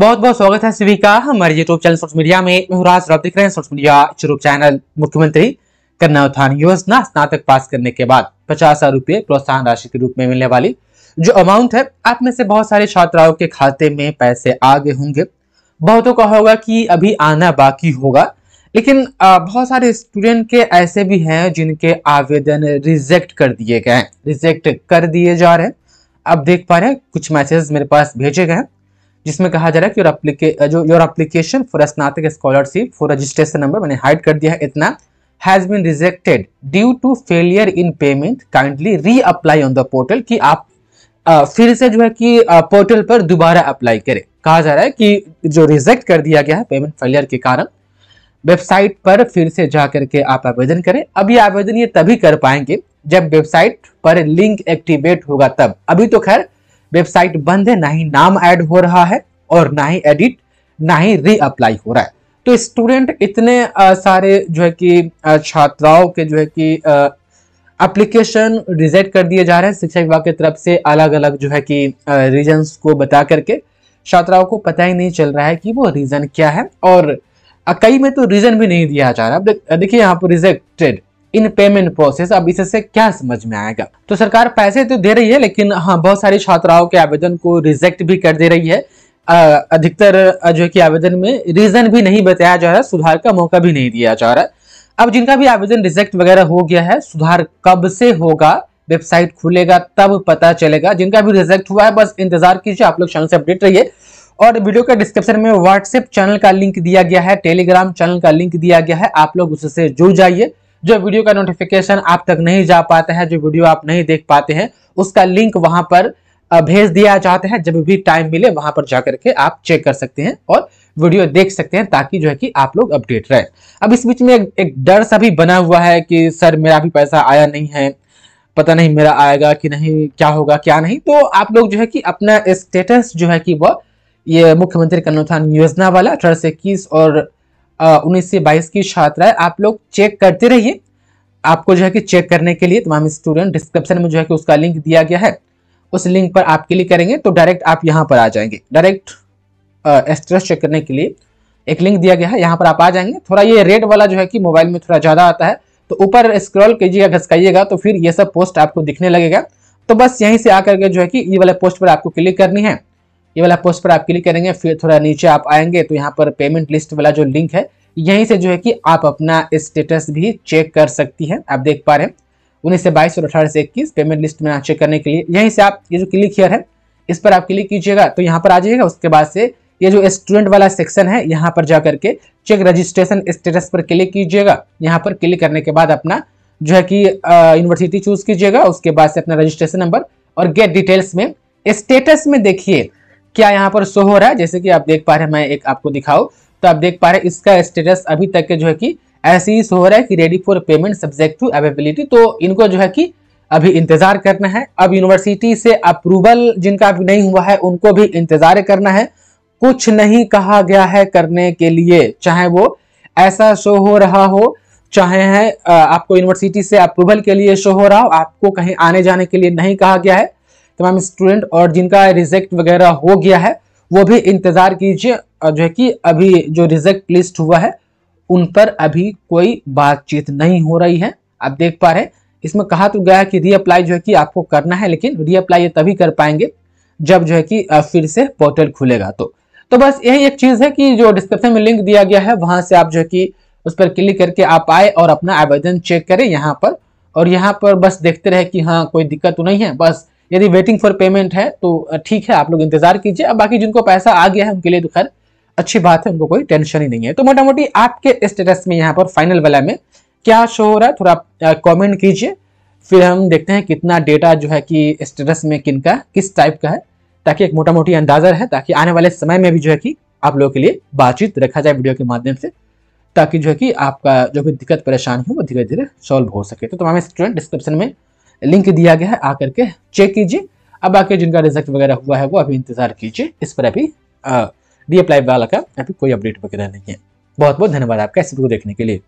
बहुत बहुत स्वागत है सभी का हमारे यूट्यूब चैनल सोशल मीडिया में महराज आप देख रहे हैं सोशल मीडिया यूट्यूब चैनल मुख्यमंत्री कन्या उत्थान योजना स्नातक पास करने के बाद पचास हजार रुपये प्रोत्साहन राशि के रूप में मिलने वाली जो अमाउंट है आप में से बहुत सारे छात्राओं के खाते में पैसे आ गए होंगे बहुतों का होगा कि अभी आना बाकी होगा लेकिन बहुत सारे स्टूडेंट के ऐसे भी हैं जिनके आवेदन रिजेक्ट कर दिए गए हैं रिजेक्ट कर दिए जा रहे हैं अब देख पा रहे हैं कुछ मैसेज मेरे पास भेजे गए हैं जिसमें कहा जा रहा है कि योर जो योर अप्लीकेशन फॉर स्नातक स्कॉलरशिप फॉर रजिस्ट्रेशन नंबर मैंने हाइड कर दिया है इतना has been rejected due to failure in payment kindly reapply on the portal कि आप आ, फिर से जो है कि पोर्टल पर दोबारा अप्लाई करें कहा जा रहा है कि जो रिजेक्ट कर दिया गया है पेमेंट फेलियर के कारण वेबसाइट पर फिर से जा करके आप आवेदन करें अभी आवेदन ये तभी कर पाएंगे जब वेबसाइट पर लिंक एक्टिवेट होगा तब अभी तो खैर वेबसाइट बंद है ना ही नाम ऐड हो रहा है और ना ही एडिट ना ही रीअप्लाई हो रहा है तो स्टूडेंट इतने आ, सारे जो है कि छात्राओं के जो है कि एप्लीकेशन रिजेक्ट कर दिए जा रहे हैं शिक्षा विभाग की तरफ से अलग अलग जो है कि रीजन्स को बता करके छात्राओं को पता ही नहीं चल रहा है कि वो रीज़न क्या है और कई में तो रीज़न भी नहीं दिया जा रहा है देखिए यहाँ पर रिजेक्टेड इन पेमेंट प्रोसेस अब इससे क्या समझ में आएगा तो सरकार पैसे तो दे रही है लेकिन हाँ बहुत सारी छात्राओं के आवेदन को रिजेक्ट भी कर दे रही है अधिकतर जो है कि आवेदन में रीजन भी नहीं बताया जा रहा है सुधार का मौका भी नहीं दिया जा रहा है अब जिनका भी आवेदन रिजेक्ट वगैरह हो गया है सुधार कब से होगा वेबसाइट खुलेगा तब पता चलेगा जिनका भी रिजेक्ट हुआ है बस इंतजार कीजिए आप लोग चैनल से अपडेट रहिए और वीडियो के डिस्क्रिप्शन में व्हाट्सएप चैनल का लिंक दिया गया है टेलीग्राम चैनल का लिंक दिया गया है आप लोग उससे जुड़ जाइए जो वीडियो का नोटिफिकेशन आप तक नहीं जा पाता है जो वीडियो आप नहीं देख पाते हैं उसका लिंक वहां पर भेज दिया जाता है जब भी टाइम मिले वहां पर जाकर के आप चेक कर सकते हैं और वीडियो देख सकते हैं ताकि जो है कि आप लोग अपडेट रहे अब इस बीच में एक, एक डर सा भी बना हुआ है कि सर मेरा भी पैसा आया नहीं है पता नहीं मेरा आएगा कि नहीं क्या होगा क्या नहीं तो आप लोग जो है कि अपना स्टेटस जो है कि वह ये मुख्यमंत्री कन्नौथान योजना वाला अठारह से इक्कीस और उन्नीस से बाईस की छात्राएं आप लोग चेक करते रहिए आपको जो है कि चेक करने के लिए तमाम स्टूडेंट डिस्क्रिप्शन में जो है कि उसका लिंक दिया गया है उस लिंक पर आप क्लिक करेंगे तो डायरेक्ट आप यहाँ पर आ जाएंगे डायरेक्ट एस्ट्रेस चेक करने के लिए एक लिंक दिया गया है यहाँ पर आप आ जाएंगे थोड़ा ये रेड वाला जो है कि मोबाइल में थोड़ा ज़्यादा आता है तो ऊपर स्क्रॉल कीजिएगा घसकाइएगा तो फिर ये सब पोस्ट आपको दिखने लगेगा तो बस यहीं से आकर के जो है कि ये वाले पोस्ट पर आपको क्लिक करनी है ये वाला पोस्ट पर आप क्लिक करेंगे फिर थोड़ा नीचे आप आएंगे तो यहाँ पर पेमेंट लिस्ट वाला जो लिंक है यहीं से जो है कि आप अपना स्टेटस भी चेक कर सकती हैं आप देख पा रहे हैं उन्नीस से बाईस और अठारह से इक्कीस पेमेंट लिस्ट में चेक करने के लिए यहीं से आप ये जो क्लिक हेयर है इस पर आप क्लिक कीजिएगा तो यहाँ पर आ जाइएगा उसके बाद से ये जो स्टूडेंट वाला सेक्शन है यहाँ पर जा करके चेक रजिस्ट्रेशन स्टेटस पर क्लिक कीजिएगा यहाँ पर क्लिक करने के बाद अपना जो है कि यूनिवर्सिटी चूज कीजिएगा उसके बाद से अपना रजिस्ट्रेशन नंबर और गेट डिटेल्स में स्टेटस में देखिए क्या यहाँ पर शो हो रहा है जैसे कि आप देख पा रहे हैं मैं एक आपको दिखाऊँ तो आप देख पा रहे हैं इसका स्टेटस अभी तक के जो है कि ऐसे ही शो हो रहा है कि ready for payment subject to availability तो इनको जो है कि अभी इंतजार करना है अब यूनिवर्सिटी से अप्रूवल जिनका अभी नहीं हुआ है उनको भी इंतजार करना है कुछ नहीं कहा गया है करने के लिए चाहे वो ऐसा शो हो रहा हो चाहे है आपको यूनिवर्सिटी से अप्रूवल के लिए शो हो रहा हो आपको कहीं आने जाने के लिए नहीं कहा गया है तमाम तो स्टूडेंट और जिनका रिजेक्ट वगैरह हो गया है वो भी इंतज़ार कीजिए जो है कि अभी जो रिजेक्ट लिस्ट हुआ है उन पर अभी कोई बातचीत नहीं हो रही है आप देख पा रहे हैं इसमें कहा तो गया है कि रीअप्लाई जो है कि आपको करना है लेकिन रीअप्लाई ये तभी कर पाएंगे जब जो है कि फिर से पोर्टल खुलेगा तो तो बस यही एक चीज़ है कि जो डिस्क्रिप्शन में लिंक दिया गया है वहां से आप जो है कि उस पर क्लिक करके आप आए और अपना आवेदन चेक करें यहाँ पर और यहाँ पर बस देखते रहे कि हाँ कोई दिक्कत तो नहीं है बस यदि वेटिंग फॉर पेमेंट है तो ठीक है आप लोग इंतजार कीजिए अब बाकी जिनको पैसा आ गया है उनके लिए तो खैर अच्छी बात है उनको कोई टेंशन ही नहीं है तो मोटा मोटी आपके स्टेटस में यहाँ पर फाइनल वाला में क्या शो हो रहा है थोड़ा कॉमेंट कीजिए फिर हम देखते हैं कितना डेटा जो है कि स्टेटस में किन का किस टाइप का है ताकि एक मोटा मोटी अंदाजा रहे ताकि आने वाले समय में भी जो है कि आप लोगों के लिए बातचीत रखा जाए वीडियो के माध्यम से ताकि जो है कि आपका जो भी दिक्कत परेशानी हो वो धीरे धीरे सॉल्व हो सके तो तमाम स्टूडेंट डिस्क्रिप्शन में लिंक दिया गया है आकर के चेक कीजिए अब आके जिनका रिजल्ट वगैरह हुआ है वो अभी इंतजार कीजिए इस पर अभी रीअप्लाई वाला का अभी कोई अपडेट वगैरह नहीं है बहुत बहुत धन्यवाद आपका इस को देखने के लिए